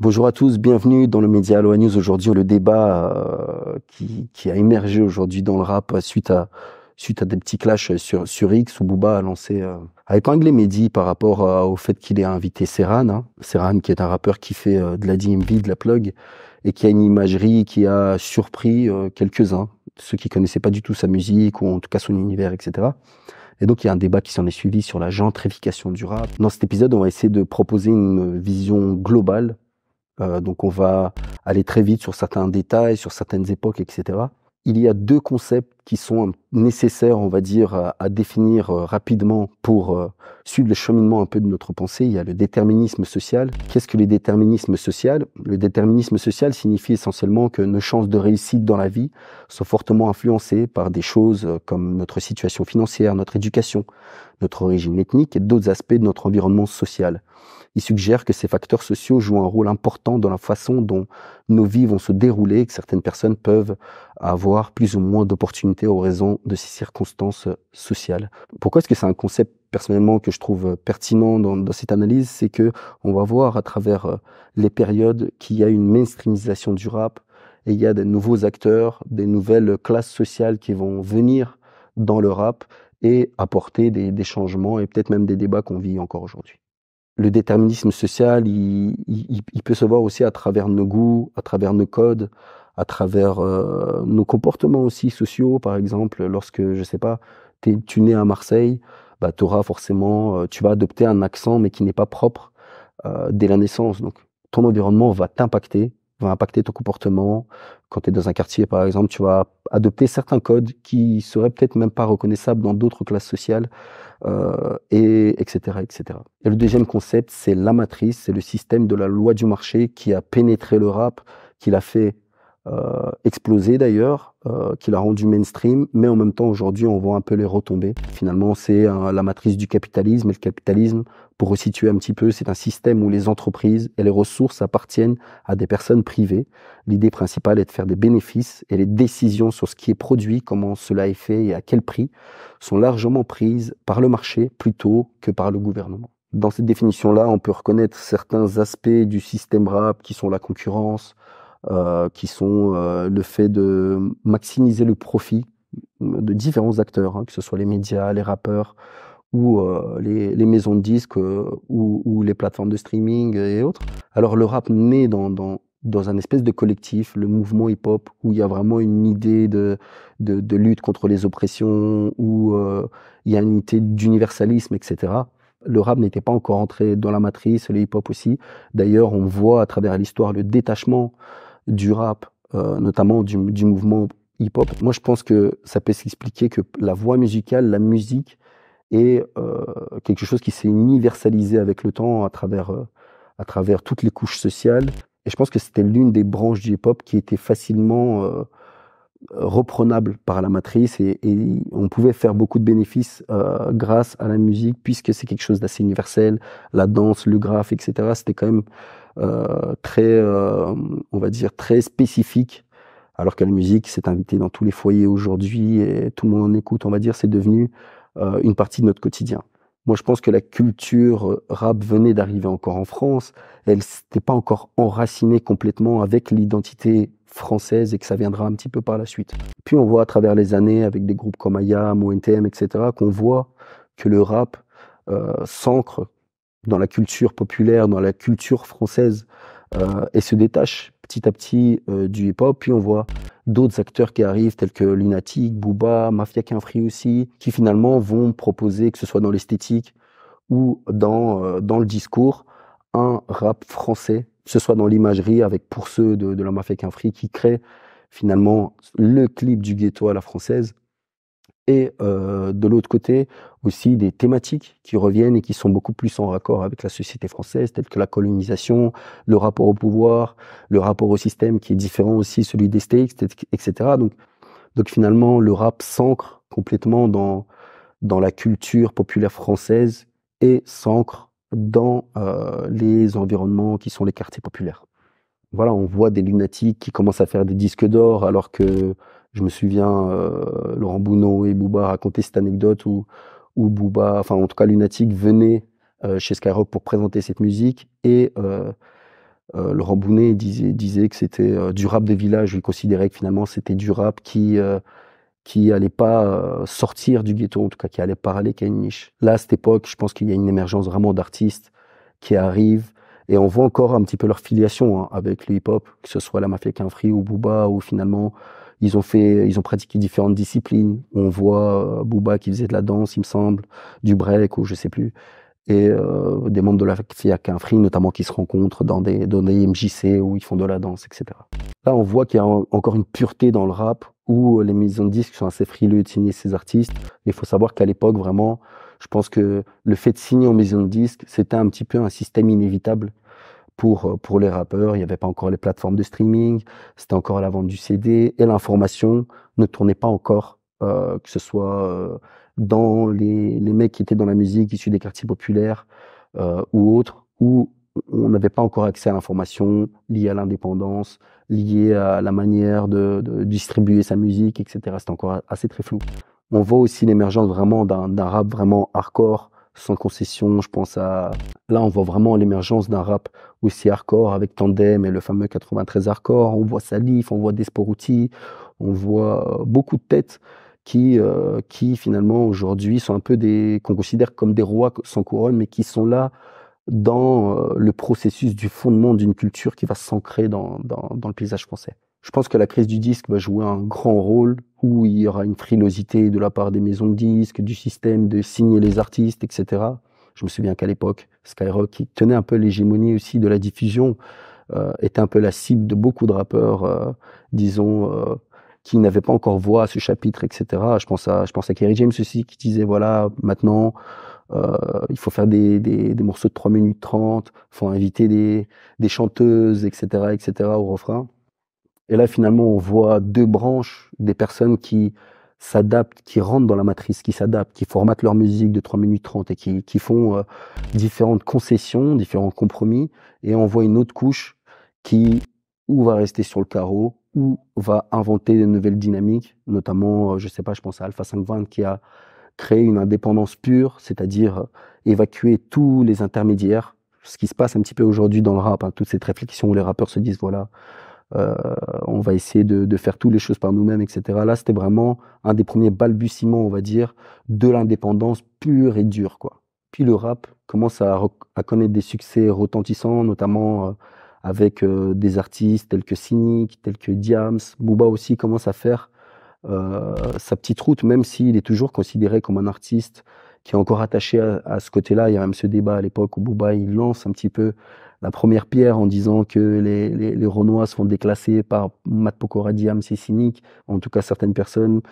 Bonjour à tous, bienvenue dans le Média Aloha News. Aujourd'hui, le débat euh, qui, qui, a émergé aujourd'hui dans le rap suite à, suite à des petits clashs sur, sur X où Booba a lancé, euh, a épinglé Mehdi par rapport euh, au fait qu'il ait invité Serran. Hein. Serran qui est un rappeur qui fait euh, de la DMV, de la plug et qui a une imagerie qui a surpris quelques-uns, ceux qui connaissaient pas du tout sa musique ou en tout cas son univers, etc. Et donc, il y a un débat qui s'en est suivi sur la gentrification du rap. Dans cet épisode, on va essayer de proposer une vision globale euh, donc on va aller très vite sur certains détails, sur certaines époques, etc. Il y a deux concepts qui sont nécessaires, on va dire, à, définir euh, rapidement pour euh, suivre le cheminement un peu de notre pensée. Il y a le déterminisme social. Qu'est-ce que le déterminisme social Le déterminisme social signifie essentiellement que nos chances de réussite dans la vie sont fortement influencées par des choses euh, comme notre situation financière, notre éducation, notre origine ethnique et d'autres aspects de notre environnement social. Il suggère que ces facteurs sociaux jouent un rôle important dans la façon dont nos vies vont se dérouler et que certaines personnes peuvent avoir plus ou moins d'opportunités aux raisons de ces circonstances euh, sociales. Pourquoi est-ce que c'est un concept personnellement que je trouve euh, pertinent dans, cette analyse, c'est que on va voir à travers euh, les périodes qu'il y a une mainstreamisation du rap et il y a des nouveaux acteurs, des nouvelles classes sociales qui vont venir dans le rap et apporter des, changements et peut-être même des débats qu'on vit encore aujourd'hui. Le déterminisme social, il peut se voir aussi à travers nos goûts, à travers nos codes, à travers euh, nos comportements aussi sociaux, par exemple, lorsque, je sais pas, es, tu nais à Marseille, bah, auras forcément, euh, tu vas adopter un accent, mais qui n'est pas propre euh, dès la naissance. Donc, ton environnement va t'impacter, va impacter ton comportement. Quand tu es dans un quartier, par exemple, tu vas adopter certains codes qui seraient peut-être même pas reconnaissables dans d'autres classes sociales, euh, et etc., etc. Et le deuxième concept, c'est la matrice, c'est le système de la loi du marché qui a pénétré le rap, qui l'a fait euh, explosé d'ailleurs, euh, qui l'a rendu mainstream, mais en même temps aujourd'hui on voit un peu les retombées. Finalement c'est euh, la matrice du capitalisme et le capitalisme, pour resituer un petit peu, c'est un système où les entreprises et les ressources appartiennent à des personnes privées. L'idée principale est de faire des bénéfices et les décisions sur ce qui est produit, comment cela est fait et à quel prix sont largement prises par le marché plutôt que par le gouvernement. Dans cette définition-là, on peut reconnaître certains aspects du système RAP qui sont la concurrence, euh, qui sont euh, le fait de maximiser le profit de différents acteurs, hein, que ce soit les médias, les rappeurs ou euh, les, maisons de disques ou, les plateformes de streaming et autres. Alors le rap naît dans, dans, un espèce de collectif, le mouvement hip-hop, où il y a vraiment une idée de, de, lutte contre les oppressions, où il y a une idée d'universalisme, etc. Le rap n'était pas encore entré dans la matrice, le hip-hop aussi. D'ailleurs, on voit à travers l'histoire le détachement du rap, euh, notamment du, mouvement hip-hop. Moi, je pense que ça peut s'expliquer que la voix musicale, la musique, est euh, quelque chose qui s'est universalisé avec le temps à travers, euh, à travers toutes les couches sociales. Et je pense que c'était l'une des branches du hip-hop qui était facilement reprenable par la matrice et, on pouvait faire beaucoup de bénéfices grâce à la musique puisque c'est quelque chose d'assez universel, la danse, le graphe, etc. C'était quand même euh, très, euh, on va dire, très spécifique. Alors que la musique s'est invitée dans tous les foyers aujourd'hui et tout le monde en écoute, on va dire, c'est devenu euh, une partie de notre quotidien. Moi, je pense que la culture rap venait d'arriver encore en France. Elle n'était pas encore enracinée complètement avec l'identité française et que ça viendra un petit peu par la suite. Puis on voit à travers les années, avec des groupes comme IAM ou etc., qu'on voit que le rap s'ancre dans la culture populaire, dans la culture française, euh, et se détache petit à petit euh, du hip-hop. Puis on voit d'autres acteurs qui arrivent, tels que Lunatic, Booba, Mafia Kinfree aussi, qui finalement vont proposer, que ce soit dans l'esthétique ou dans, euh, dans le discours, un rap français, que ce soit dans l'imagerie, avec pour ceux de, la Mafia Kinfree, qui crée finalement le clip du ghetto à la française, et euh, de l'autre côté aussi des thématiques qui reviennent et qui sont beaucoup plus en raccord avec la société française, telles que la colonisation, le rapport au pouvoir, le rapport au système qui est différent aussi celui des States, etc. Donc, donc finalement, le rap s'ancre complètement dans, dans la culture populaire française et s'ancre dans euh, les environnements qui sont les quartiers populaires. Voilà, on voit des lunatiques qui commencent à faire des disques d'or alors que je me souviens, euh, Laurent Bounot et Booba racontaient cette anecdote où, Booba, enfin en tout cas Lunatic, venait euh, chez Skyrock pour présenter cette musique et euh, Laurent Bounet disait, disait que c'était du rap des villages. Il considérait que finalement c'était du rap qui qui allait pas sortir du ghetto, en tout cas qui allait parler a une niche. Là, à cette époque, je pense qu'il y a une émergence vraiment d'artistes qui arrivent et on voit encore un petit peu leur filiation hein, avec le hip-hop, que ce soit la mafia Free ou Booba, ou finalement ils ont fait, ils ont pratiqué différentes disciplines. On voit euh, Booba qui faisait de la danse, il me semble, du break ou je sais plus. Et euh, des membres de la FIAC Infri, notamment, qui se rencontrent dans des, dans des MJC où ils font de la danse, etc. Là, on voit qu'il y a encore une pureté dans le rap où euh, les maisons de disques sont assez frileux de signer ces artistes. Il faut savoir qu'à l'époque, vraiment, je pense que le fait de signer en maison de disques, c'était un petit peu un système inévitable euh, pour, les rappeurs. Il n'y avait pas encore les plateformes de streaming, c'était encore la vente du CD et l'information ne tournait pas encore, euh, que ce soit euh, dans les, mecs qui étaient dans la musique, issus des quartiers populaires ou autres, où on n'avait pas encore accès à l'information liée à l'indépendance, liée à la manière de, de distribuer sa musique, etc. C'était encore assez très flou. On voit aussi l'émergence vraiment d'un rap vraiment hardcore, sans concession. Je pense à. Là, on voit vraiment l'émergence d'un rap aussi hardcore avec Tandem et le fameux 93 hardcore. On voit Salif, on voit Desporuti, on voit euh, beaucoup de têtes qui, euh, qui finalement aujourd'hui sont un peu des. qu'on considère comme des rois sans couronne, mais qui sont là dans euh, le processus du fondement d'une culture qui va s'ancrer dans le paysage français. Je pense que la crise du disque va jouer un grand rôle où il y aura une frilosité de la part des maisons de disques, du système de signer les artistes, etc. Je me souviens qu'à l'époque, Skyrock, qui tenait un peu l'hégémonie aussi de la diffusion, euh, était un peu la cible de beaucoup de rappeurs, euh, disons, euh, qui n'avaient pas encore voix à ce chapitre, etc. Je pense à, je pense à Kerry James aussi, qui disait, voilà, maintenant, il faut faire des, morceaux de 3 minutes 30, il faut inviter des, des chanteuses, etc., etc., au refrain. Et là, finalement, on voit deux branches, des personnes qui s'adaptent, qui rentrent dans la matrice, qui s'adaptent, qui formatent leur musique de 3 minutes 30 et qui, font euh, différentes concessions, différents compromis. Et on voit une autre couche qui, ou va rester sur le carreau, ou va inventer de nouvelles dynamiques, notamment, je euh, je sais pas, je pense à Alpha 520 qui a créé une indépendance pure, c'est-à-dire euh, évacuer tous les intermédiaires. Ce qui se passe un petit peu aujourd'hui dans le rap, hein, toute cette réflexion où les rappeurs se disent, voilà, euh, on va essayer de, faire toutes les choses par nous-mêmes, etc. Là, c'était vraiment un des premiers balbutiements, on va dire, de l'indépendance pure et dure, quoi. Puis le rap commence à, connaître des succès retentissants, notamment euh, avec euh, des artistes tels que Cynic, tels que Diams. Booba aussi commence à faire sa petite route, même s'il est toujours considéré comme un artiste qui est encore attaché à, ce côté-là. Il y a même ce débat à l'époque où Bouba il lance un petit peu la première pierre en disant que les, les, les Renois sont déclassés par Mat Pokora c'est cynique, en tout cas certaines personnes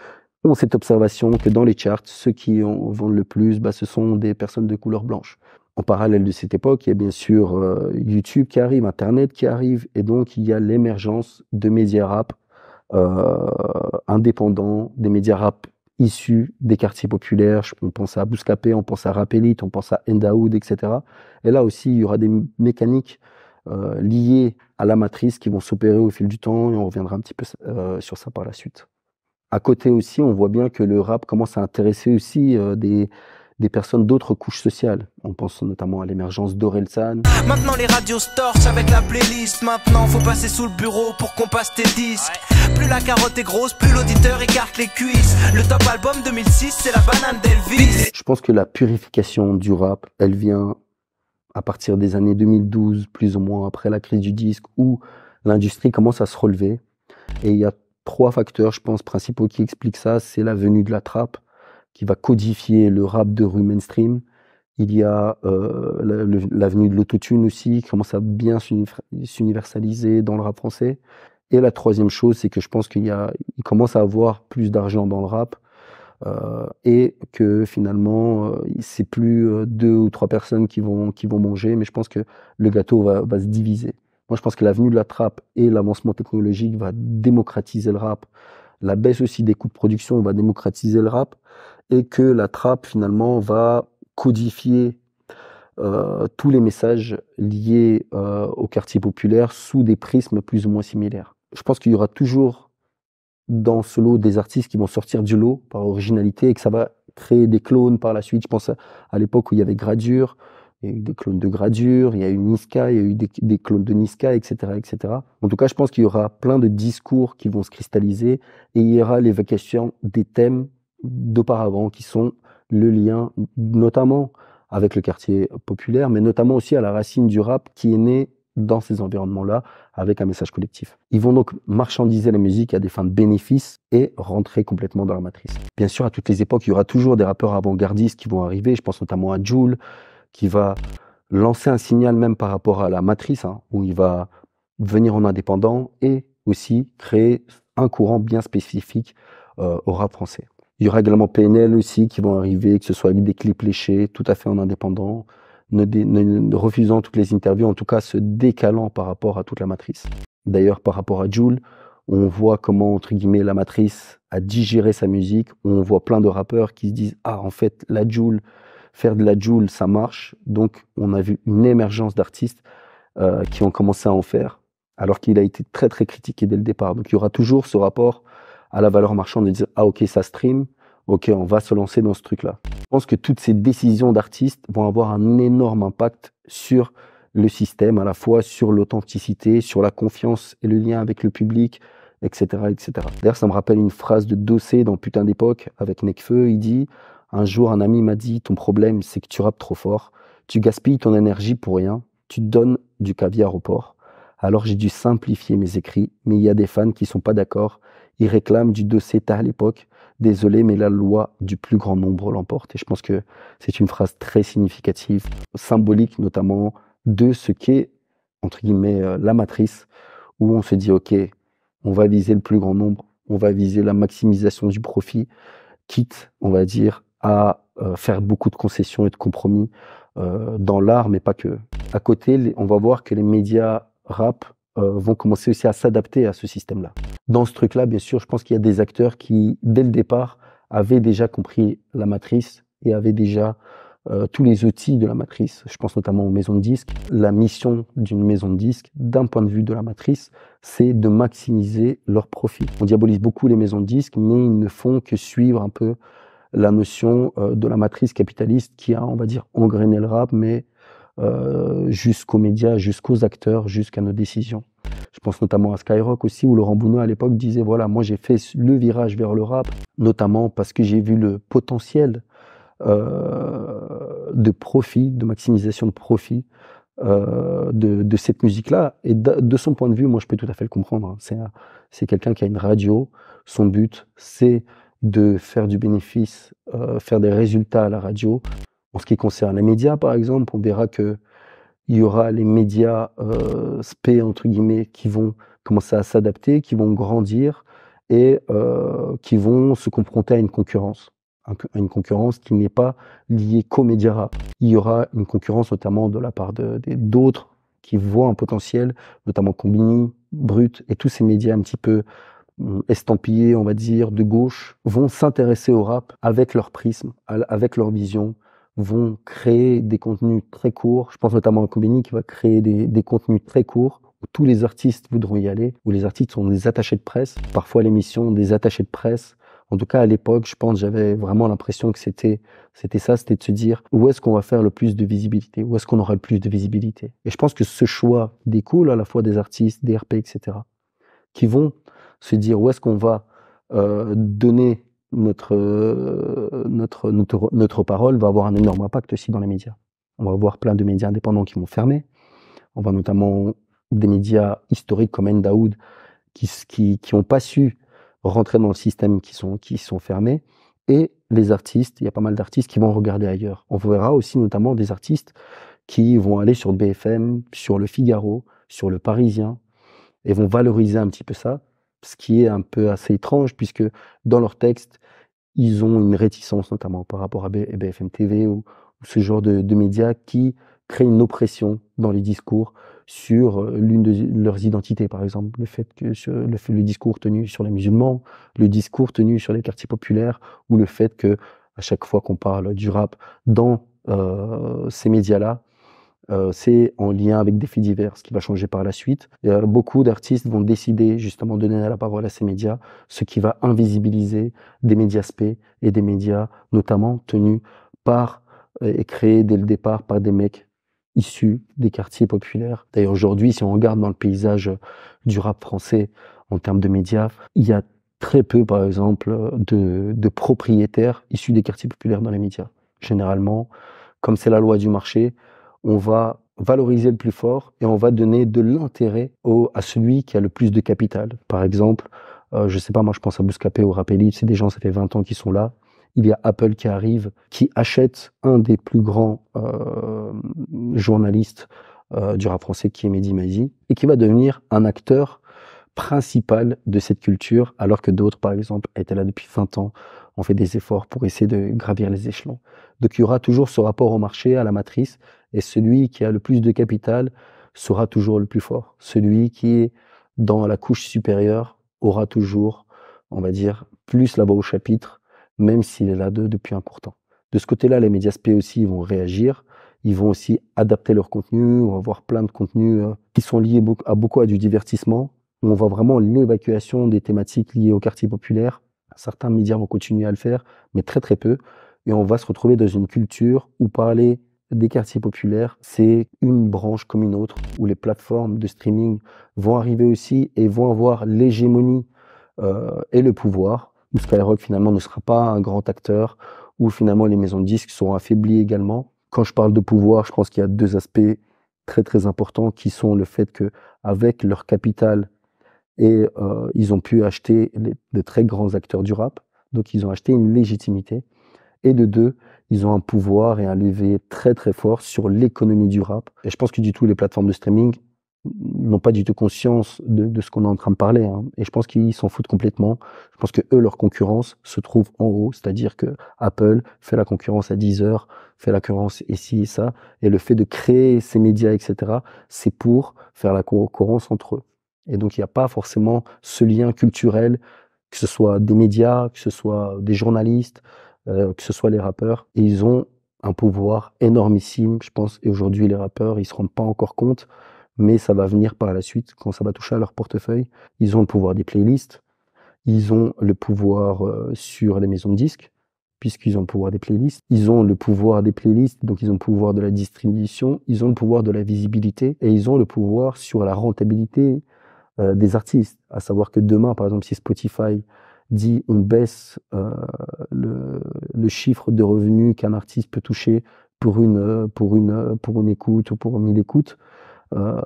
ont cette observation que dans les charts, ceux qui en vendent le plus, bah, ce sont des personnes de couleur blanche. En parallèle de cette époque, il y a bien sûr euh, YouTube qui arrive, Internet qui arrive, et donc il y a l'émergence de médias rap euh, indépendants, des médias rap issus des quartiers populaires. on pense à Bouscapé, on pense à Rapélite, on pense à Endaoud, etc. Et là aussi, il y aura des mécaniques euh, liées à la matrice qui vont s'opérer au fil du temps et on reviendra un petit peu euh, sur ça par la suite. À côté aussi, on voit bien que le rap commence à intéresser aussi euh, des, des personnes d'autres couches sociales. On pense notamment à l'émergence d'Orelsan. Maintenant les radios torchent avec la playlist. Maintenant faut passer sous le bureau pour qu'on passe tes disques. Plus la carotte est grosse, plus l'auditeur écarte les cuisses. Le top album 2006, c'est la banane d'Elvis. Je pense que la purification du rap, elle vient à partir des années 2012, plus ou moins après la crise du disque, où l'industrie commence à se relever. Et il y a trois facteurs, je pense, principaux qui expliquent ça. C'est la venue de la trappe qui va codifier le rap de rue mainstream. Il y a euh, l'avenue de l'autotune aussi, qui commence à bien s'universaliser dans le rap français. Et la troisième chose, c'est que je pense qu'il il commence à avoir plus d'argent dans le rap. Euh, et que finalement, euh, c'est plus deux ou trois personnes qui vont, qui vont manger, mais je pense que le gâteau va, se diviser. Moi, je pense que l'avenue de la trappe et l'avancement technologique va démocratiser le rap la baisse aussi des coûts de production va démocratiser le rap et que la trappe finalement va codifier euh, tous les messages liés euh, au quartier populaire sous des prismes plus ou moins similaires. Je pense qu'il y aura toujours dans ce lot des artistes qui vont sortir du lot par originalité et que ça va créer des clones par la suite. Je pense à, l'époque où il y avait Gradure, il y a eu des clones de Gradure, il y a eu Niska, il y a eu des, clones de Niska, etc., etc. En tout cas, je pense qu'il y aura plein de discours qui vont se cristalliser et il y aura l'évocation des thèmes d'auparavant qui sont le lien, notamment avec le quartier populaire, mais notamment aussi à la racine du rap qui est né dans ces environnements-là avec un message collectif. Ils vont donc marchandiser la musique à des fins de bénéfices et rentrer complètement dans la matrice. Bien sûr, à toutes les époques, il y aura toujours des rappeurs avant-gardistes qui vont arriver. Je pense notamment à Joule, qui va lancer un signal même par rapport à la matrice, hein, où il va venir en indépendant et aussi créer un courant bien spécifique euh, au rap français. Il y aura également PNL aussi qui vont arriver, que ce soit avec des clips léchés, tout à fait en indépendant, refusant toutes les interviews, en tout cas se décalant par rapport à toute la matrice. D'ailleurs, par rapport à Jules, on voit comment, entre guillemets, la matrice a digéré sa musique. On voit plein de rappeurs qui se disent Ah, en fait, la Joule, faire de la joule, ça marche. Donc, on a vu une émergence d'artistes euh, qui ont commencé à en faire, alors qu'il a été très, très critiqué dès le départ. Donc, il y aura toujours ce rapport à la valeur marchande de dire Ah, ok, ça stream, ok, on va se lancer dans ce truc-là. Je pense que toutes ces décisions d'artistes vont avoir un énorme impact sur le système, à la fois sur l'authenticité, sur la confiance et le lien avec le public, etc. etc. D'ailleurs, ça me rappelle une phrase de Dossé dans Putain d'époque avec Necfeu. Il dit un jour, un ami m'a dit Ton problème, c'est que tu rappes trop fort. Tu gaspilles ton énergie pour rien. Tu donnes du caviar au porc. Alors j'ai dû simplifier mes écrits, mais il y a des fans qui sont pas d'accord. Ils réclament du dossier. à l'époque. Désolé, mais la loi du plus grand nombre l'emporte. Et je pense que c'est une phrase très significative, symbolique notamment, de ce qu'est, entre guillemets, euh, la matrice, où on se dit, OK, on va viser le plus grand nombre, on va viser la maximisation du profit, quitte, on va dire, à euh, faire beaucoup de concessions et de compromis euh, dans l'art, mais pas que. À côté, on va voir que les médias rap euh, vont commencer aussi à s'adapter à ce système-là. Dans ce truc-là, bien sûr, je pense qu'il y a des acteurs qui, dès le départ, avaient déjà compris la matrice et avaient déjà tous les outils de la matrice. Je pense notamment aux maisons de disques. La mission d'une maison de disques, d'un point de vue de la matrice, c'est de maximiser leurs profits. On diabolise beaucoup les maisons de disques, mais ils ne font que suivre un peu la notion euh, de la matrice capitaliste qui a, on va dire, engrainé le rap, mais euh, jusqu'aux médias, jusqu'aux acteurs, jusqu'à nos décisions. Je pense notamment à Skyrock aussi, où Laurent Bounot à l'époque disait voilà, moi j'ai fait le virage vers le rap, notamment parce que j'ai vu le potentiel euh, de profit, de maximisation de profit de, cette musique-là. Et de, son point de vue, moi je peux tout à fait le comprendre. Hein. C'est, c'est quelqu'un qui a une radio, son but c'est de faire du bénéfice, euh, faire des résultats à la radio. En ce qui concerne les médias, par exemple, on verra que il y aura les médias euh, spé entre guillemets qui vont commencer à s'adapter, qui vont grandir et euh, qui vont se confronter à une concurrence, à une concurrence qui n'est pas liée qu'aux médias. Il y aura une concurrence notamment de la part d'autres qui voient un potentiel, notamment Combini, Brut et tous ces médias un petit peu euh, estampillés, on va dire, de gauche, vont s'intéresser au rap avec leur prisme, avec leur vision, vont créer des contenus très courts. Je pense notamment à Combini qui va créer des, contenus très courts où tous les artistes voudront y aller, où les artistes sont des attachés de presse, parfois l'émission des attachés de presse. En tout cas, à l'époque, je pense, j'avais vraiment l'impression que c'était, c'était ça, c'était de se dire où est-ce qu'on va faire le plus de visibilité, où est-ce qu'on aura le plus de visibilité. Et je pense que ce choix découle à la fois des artistes, des RP, etc., qui vont se dire où est-ce qu'on va euh, donner euh, notre, notre, notre, parole, va avoir un énorme impact aussi dans les médias. On va voir plein de médias indépendants qui vont fermer. On va notamment des médias historiques comme Endaoud qui n'ont qui, pas su rentrer dans le système, qui sont, qui sont fermés. Et les artistes, il y a pas mal d'artistes qui vont regarder ailleurs. On verra aussi notamment des artistes qui vont aller sur BFM, sur Le Figaro, sur Le Parisien, et vont valoriser un petit peu ça ce qui est un peu assez étrange puisque dans leur texte, ils ont une réticence notamment par rapport à BFM eh ben, TV ou, ce genre de, médias qui créent une oppression dans les discours sur euh, l'une de leurs identités, par exemple, le fait que le, discours tenu sur les musulmans, le discours tenu sur les quartiers populaires, ou le fait que à chaque fois qu'on parle du rap dans euh, ces médias-là, euh, c'est en lien avec des faits divers, ce qui va changer par la suite. Euh, beaucoup d'artistes vont décider justement de donner la parole à ces médias, ce qui va invisibiliser des médias spé et des médias notamment tenus par euh, et créés dès le départ par des mecs issus des quartiers populaires. D'ailleurs aujourd'hui, si on regarde dans le paysage du rap français en termes de médias, il y a très peu par exemple de propriétaires issus des quartiers populaires dans les médias. Généralement, comme c'est la loi du marché, on va valoriser le plus fort et on va donner de l'intérêt à celui qui a le plus de capital. Par exemple, euh, je sais pas, moi je pense à Bouscapé ou Rappelli, c'est des gens, ça fait 20 ans qu'ils sont là. Il y a Apple qui arrive, qui achète un des plus grands euh, journalistes euh, du rap français qui est Mehdi Maizi et qui va devenir un acteur principal de cette culture, alors que d'autres, par exemple, étaient là depuis 20 ans, ont fait des efforts pour essayer de gravir les échelons. Donc il y aura toujours ce rapport au marché, à la matrice, et celui qui a le plus de capital sera toujours le plus fort. Celui qui est dans la couche supérieure aura toujours, on va dire, plus la voix au chapitre, même s'il est là depuis un court temps. De ce côté-là, les médias SP aussi vont réagir. Ils vont aussi adapter leur contenu. On va voir plein de contenus euh, qui sont liés à beaucoup à du divertissement. On voit vraiment l'évacuation des thématiques liées au quartier populaire. Certains médias vont continuer à le faire, mais très très peu et on va se retrouver dans une culture où parler des quartiers populaires, c'est une branche comme une autre, où les plateformes de streaming vont arriver aussi et vont avoir l'hégémonie euh, et le pouvoir, où Skyrock finalement ne sera pas un grand acteur, où finalement les maisons de disques seront affaiblies également. Quand je parle de pouvoir, je pense qu'il y a deux aspects très très importants qui sont le fait que avec leur capital et euh, ils ont pu acheter des de très grands acteurs du rap, donc ils ont acheté une légitimité et de deux, ils ont un pouvoir et un levier très très fort sur l'économie du rap. Et je pense que du tout, les plateformes de streaming n'ont pas du tout conscience de, ce qu'on est en train de parler. Hein. Et je pense qu'ils s'en foutent complètement. Je pense que eux, leur concurrence se trouve en haut, c'est-à-dire que Apple fait la concurrence à 10 heures, fait la concurrence ici et ça. Et le fait de créer ces médias, etc., c'est pour faire la concurrence entre eux. Et donc, il n'y a pas forcément ce lien culturel, que ce soit des médias, que ce soit des journalistes, euh, que ce soit les rappeurs. Et ils ont un pouvoir énormissime, je pense. Et aujourd'hui, les rappeurs, ils se rendent pas encore compte, mais ça va venir par la suite quand ça va toucher à leur portefeuille. Ils ont le pouvoir des playlists, ils ont le pouvoir euh, sur les maisons de disques puisqu'ils ont le pouvoir des playlists. Ils ont le pouvoir des playlists, donc ils ont le pouvoir de la distribution, ils ont le pouvoir de la visibilité et ils ont le pouvoir sur la rentabilité euh, des artistes. À savoir que demain, par exemple, si Spotify dit on baisse euh, le, chiffre de revenus qu'un artiste peut toucher pour une, pour une, pour une écoute ou pour mille écoutes, euh,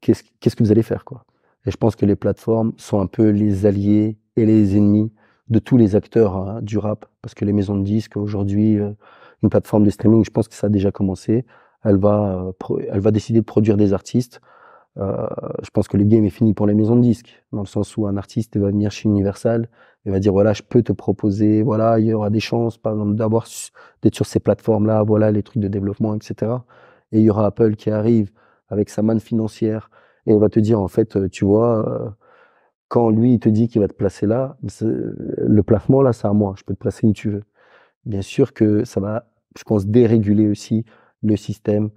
qu'est-ce, quest que vous allez faire quoi Et je pense que les plateformes sont un peu les alliés et les ennemis de tous les acteurs hein, du rap, parce que les maisons de disques aujourd'hui, euh, une plateforme de streaming, je pense que ça a déjà commencé. Elle va, elle va décider de produire des artistes euh, je pense que le game est fini pour les maisons de disques, dans le sens où un artiste va venir chez Universal et va dire voilà, je peux te proposer, voilà, il y aura des chances, par exemple, d'avoir d'être sur ces plateformes-là, voilà, les trucs de développement, etc. Et il y aura Apple qui arrive avec sa manne financière et on va te dire en fait, euh, tu vois, euh, quand lui il te dit qu'il va te placer là, le placement là, c'est à moi, je peux te placer où tu veux. Bien sûr que ça va, je pense, déréguler aussi le système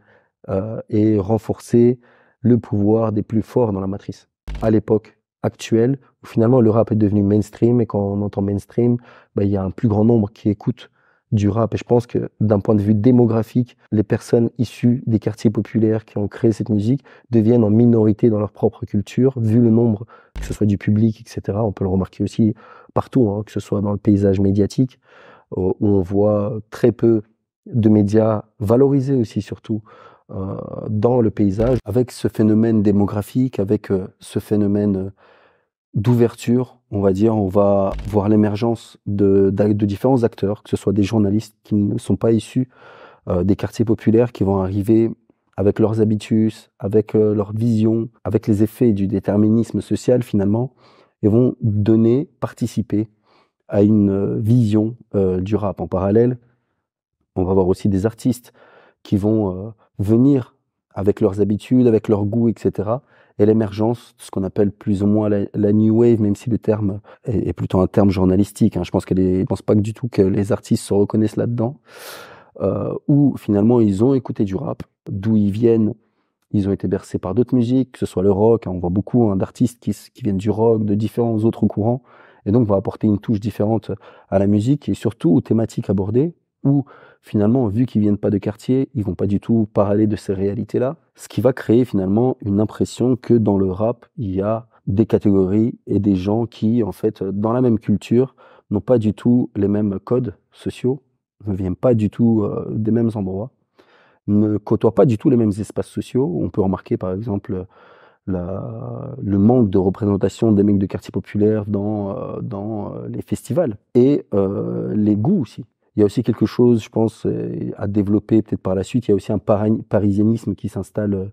et renforcer le pouvoir des plus forts dans la matrice. À l'époque actuelle, où finalement le rap est devenu mainstream, et quand on entend mainstream, bah, il y a un plus grand nombre qui écoute du rap. Et je pense que d'un point de vue démographique, les personnes issues des quartiers populaires qui ont créé cette musique deviennent en minorité dans leur propre culture, vu le nombre, que ce soit du public, etc. On peut le remarquer aussi partout, hein, que ce soit dans le paysage médiatique, euh, où on voit très peu de médias valorisés aussi surtout euh, dans le paysage, avec ce phénomène démographique, avec euh, ce phénomène euh, d'ouverture, on va dire, on va voir l'émergence de, différents acteurs, que ce soit des journalistes qui ne sont pas issus des quartiers populaires, qui vont arriver avec leurs habitus, avec leur vision, avec les effets du déterminisme social finalement, et vont donner, participer à une vision du rap. En parallèle, on va voir aussi des artistes qui vont euh, venir avec leurs habitudes, avec leurs goûts, etc. Et l'émergence, de ce qu'on appelle plus ou moins la, new wave, même si le terme est, plutôt un terme journalistique. Hein. Je pense qu'elle pense pas du tout que les artistes se reconnaissent là-dedans. Euh, ou où finalement ils ont écouté du rap, d'où ils viennent, ils ont été bercés par d'autres musiques, que ce soit le rock, hein. on voit beaucoup hein, d'artistes qui, qui, viennent du rock, de différents autres courants, et donc on va apporter une touche différente à la musique et surtout aux thématiques abordées où finalement, vu qu'ils viennent pas de quartier, ils vont pas du tout parler de ces réalités-là, ce qui va créer finalement une impression que dans le rap, il y a des catégories et des gens qui, en fait, dans la même culture, n'ont pas du tout les mêmes codes sociaux, ne viennent pas du tout euh, des mêmes endroits, ne côtoient pas du tout les mêmes espaces sociaux. On peut remarquer, par exemple, le manque de représentation des mecs de quartier populaire dans, euh, dans euh, les festivals et les goûts aussi. Il y a aussi quelque chose, je pense, euh, à développer peut-être par la suite. Il y a aussi un parisianisme qui s'installe euh,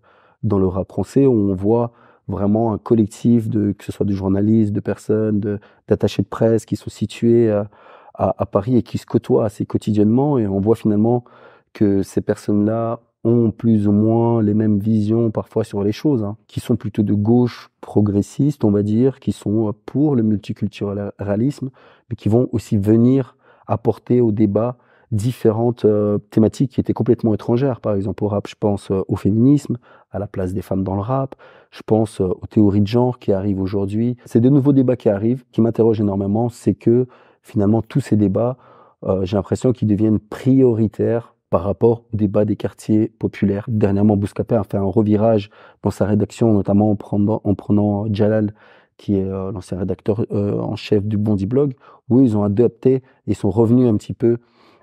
dans le rap français où on voit vraiment un collectif de, que ce soit de journalistes, de personnes, d'attachés de, presse qui sont situés euh, à, Paris et qui se côtoient assez quotidiennement. Et on voit finalement que ces personnes-là ont plus ou moins les mêmes visions parfois sur les choses, hein, qui sont plutôt de gauche progressiste, on va dire, qui sont pour le multiculturalisme, mais qui vont aussi venir apporter au débat différentes euh, thématiques qui étaient complètement étrangères. Par exemple, au rap, je pense euh, au féminisme, à la place des femmes dans le rap, je pense euh, aux théories de genre qui arrivent aujourd'hui. C'est de nouveaux débats qui arrivent, qui m'interrogent énormément, c'est que finalement tous ces débats, j'ai l'impression qu'ils deviennent prioritaires par rapport au débat des quartiers populaires. Dernièrement, Bouscapé a fait un revirage dans sa rédaction, notamment en prenant, en prenant Jalal qui est euh, l'ancien rédacteur euh, en chef du Bondi Blog, où ils ont adopté et sont revenus un petit peu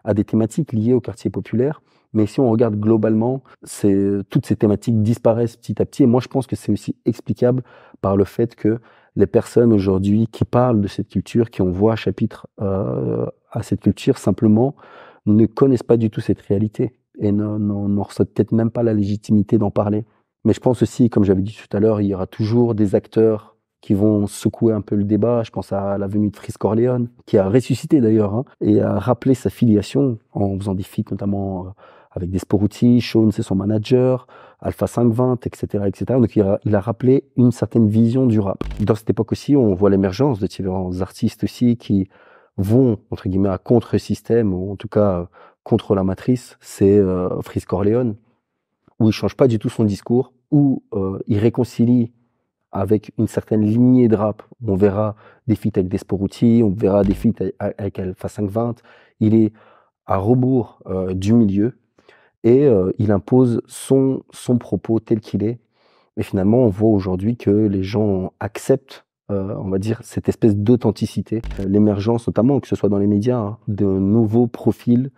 à des thématiques liées au quartier populaire. Mais si on regarde globalement, euh, toutes ces thématiques disparaissent petit à petit. Et moi, je pense que c'est aussi explicable par le fait que les personnes aujourd'hui qui parlent de cette culture, qui envoient un chapitre à cette culture, simplement ne connaissent pas du tout cette réalité et n'en ressentent peut-être même pas la légitimité d'en parler. Mais je pense aussi, comme j'avais dit tout à l'heure, il y aura toujours des acteurs qui vont secouer un peu le débat. Je pense à la venue de Fris Corleone, qui a ressuscité d'ailleurs, hein, et a rappelé sa filiation en faisant des feats notamment euh, avec Desporuti, Sean, c'est son manager, Alpha 520, etc. etc. Donc il a, rappelé une certaine vision du rap. Dans cette époque aussi, on voit l'émergence de différents artistes aussi qui vont, entre guillemets, à contre-système, ou en tout cas euh, contre la matrice. C'est euh, Fris Corleone, où il change pas du tout son discours, où euh, il réconcilie avec une certaine lignée de rap. On verra des feats avec Desporuti, on verra des feats avec Alpha 520. Il est à rebours euh, du milieu et euh, il impose son, son propos tel qu'il est. Mais finalement, on voit aujourd'hui que les gens acceptent, euh, on va dire, cette espèce d'authenticité, l'émergence notamment, que ce soit dans les médias, hein, de nouveaux profils.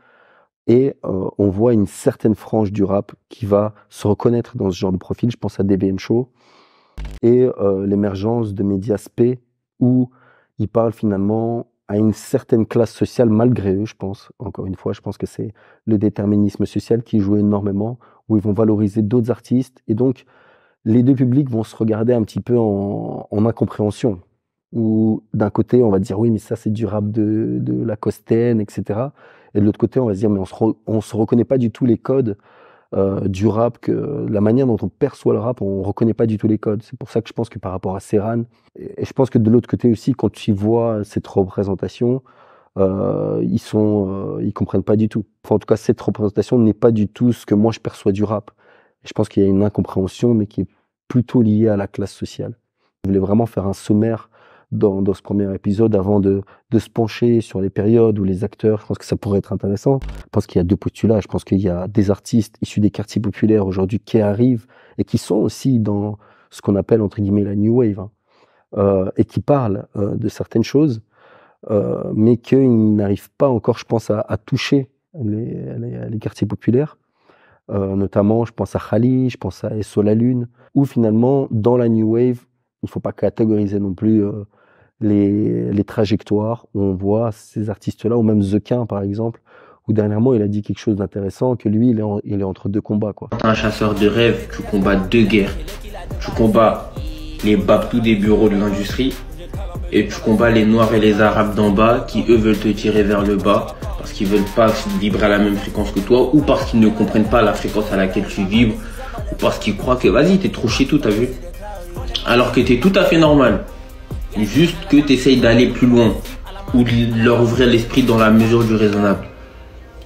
Et on voit une certaine frange du rap qui va se reconnaître dans ce genre de profil. Je pense à DBM Show, et euh, l'émergence de médias spé où ils parlent finalement à une certaine classe sociale malgré eux, je pense. Encore une fois, je pense que c'est le déterminisme social qui joue énormément, où ils vont valoriser d'autres artistes. Et donc, les deux publics vont se regarder un petit peu en, incompréhension. Où d'un côté, on va dire oui, mais ça, c'est du rap de, la costaine, etc. Et de l'autre côté, on va se dire mais on ne se reconnaît pas du tout les codes euh, du rap, que la manière dont on perçoit le rap, on reconnaît pas du tout les codes. C'est pour ça que je pense que par rapport à Serran, et, je pense que de l'autre côté aussi, quand tu vois cette représentation, euh, ils sont, euh, ils comprennent pas du tout. en tout cas, cette représentation n'est pas du tout ce que moi je perçois du rap. je pense qu'il y a une incompréhension, mais qui est plutôt liée à la classe sociale. Je voulais vraiment faire un sommaire dans, ce premier épisode avant de, se pencher sur les périodes ou les acteurs. Je pense que ça pourrait être intéressant. Je pense qu'il y a deux postulats. Je pense qu'il y a des artistes issus des quartiers populaires aujourd'hui qui arrivent et qui sont aussi dans ce qu'on appelle entre guillemets la new wave hein, euh, et qui parlent euh, de certaines choses, euh, mais qu'ils n'arrivent pas encore, je pense, à, toucher les, les, quartiers populaires. notamment, je pense à Khali, je pense à Esso la Lune, où finalement, dans la New Wave, il ne faut pas catégoriser non plus les, les trajectoires on voit ces artistes-là, ou même The King, par exemple, où dernièrement il a dit quelque chose d'intéressant, que lui il est, il est entre deux combats. Quoi. Quand un chasseur de rêve, tu combats deux guerres. Tu combats les babtous des bureaux de l'industrie et tu combats les noirs et les arabes d'en bas qui eux veulent te tirer vers le bas parce qu'ils veulent pas vibrer à la même fréquence que toi ou parce qu'ils ne comprennent pas la fréquence à laquelle tu vibres ou parce qu'ils croient que vas-y t'es trop chez tout t'as vu alors que t'es tout à fait normal Juste que tu essayes d'aller plus loin ou de leur ouvrir l'esprit dans la mesure du raisonnable.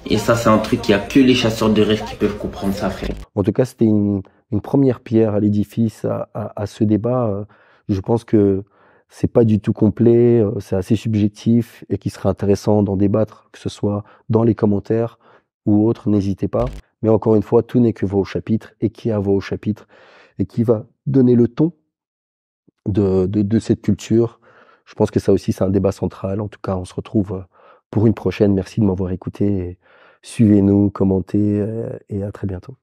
Et ça, c'est un truc qu'il n'y a que les chasseurs de rêves qui peuvent comprendre ça, frère. En tout cas, c'était une, première pierre à l'édifice, à, ce débat. Euh, je pense que c'est pas du tout complet, euh, c'est assez subjectif et qu'il serait intéressant d'en débattre, que ce soit dans les commentaires ou autres, n'hésitez pas. Mais encore une fois, tout n'est que vos chapitres et qui a vos chapitres et qui va donner le ton de, cette culture. Je pense que ça aussi, c'est un débat central. En tout cas, on se retrouve euh, pour une prochaine. Merci de m'avoir écouté. Suivez-nous, commentez euh, et à très bientôt.